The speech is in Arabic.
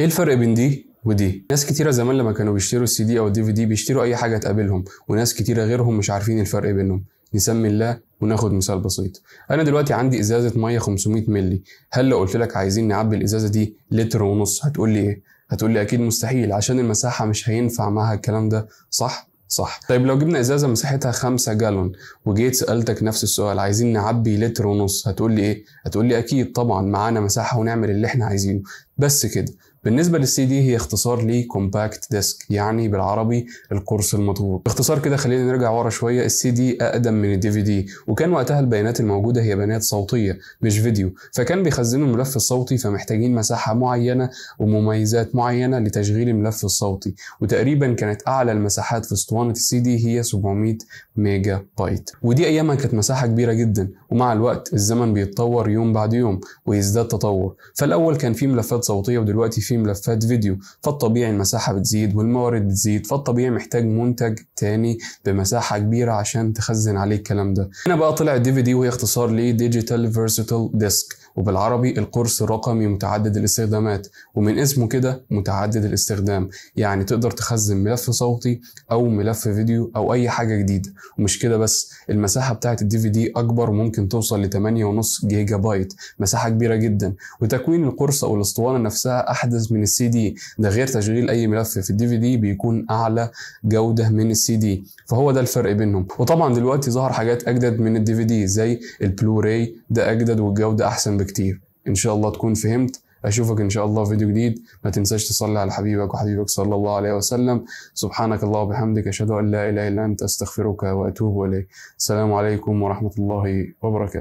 ايه الفرق بين دي ودي ناس كتيره زمان لما كانوا بيشتروا السي دي او الدي في دي بيشتروا اي حاجه تقابلهم وناس كتيره غيرهم مش عارفين الفرق بينهم نسمي الله وناخد مثال بسيط انا دلوقتي عندي ازازه ميه 500 مللي هل لو قلت لك عايزين نعبي الازازه دي لتر ونص هتقول لي ايه هتقول لي اكيد مستحيل عشان المساحه مش هينفع معاها الكلام ده صح صح طيب لو جبنا ازازه مساحتها 5 جالون وجيت سالتك نفس السؤال عايزين نعبي لتر ونص هتقول لي ايه هتقول لي اكيد طبعا معانا مساحه ونعمل اللي احنا عايزينه بس كده بالنسبه للسي دي هي اختصار لكومباكت ديسك يعني بالعربي القرص المضغوط باختصار كده خلينا نرجع ورا شويه السي دي اقدم من الدي في دي وكان وقتها البيانات الموجوده هي بيانات صوتيه مش فيديو فكان بيخزنوا الملف الصوتي فمحتاجين مساحه معينه ومميزات معينه لتشغيل الملف الصوتي وتقريبا كانت اعلى المساحات في اسطوانه السي دي هي 700 ميجا بايت ودي ايامها كانت مساحه كبيره جدا ومع الوقت الزمن بيتطور يوم بعد يوم ويزداد تطور فالاول كان في ملفات صوتيه ودلوقتي في في ملفات فيديو فالطبيعي المساحة بتزيد والموارد بتزيد فالطبيعي محتاج منتج تاني بمساحة كبيرة عشان تخزن عليه الكلام ده هنا بقى طلع الدي في دي وهي اختصار ديجيتال فيرسيتال ديسك وبالعربي القرص الرقمي متعدد الاستخدامات ومن اسمه كده متعدد الاستخدام يعني تقدر تخزن ملف صوتي او ملف فيديو او اي حاجه جديده ومش كده بس المساحه بتاعه الدي في دي اكبر ممكن توصل ل 8.5 جيجا بايت مساحه كبيره جدا وتكوين القرص او الاسطوانه نفسها احدث مميز من السي دي ده غير تشغيل اي ملف في الدي في دي بيكون اعلى جوده من السي دي فهو ده الفرق بينهم وطبعا دلوقتي ظهر حاجات اجدد من الدي في دي زي البلوراي ده اجدد والجوده احسن بكتير ان شاء الله تكون فهمت اشوفك ان شاء الله في فيديو جديد ما تنساش تصلي على حبيبك وحبيبك صلى الله عليه وسلم سبحانك الله وبحمدك اشهد ان لا اله الا انت استغفرك واتوب اليك السلام عليكم ورحمه الله وبركاته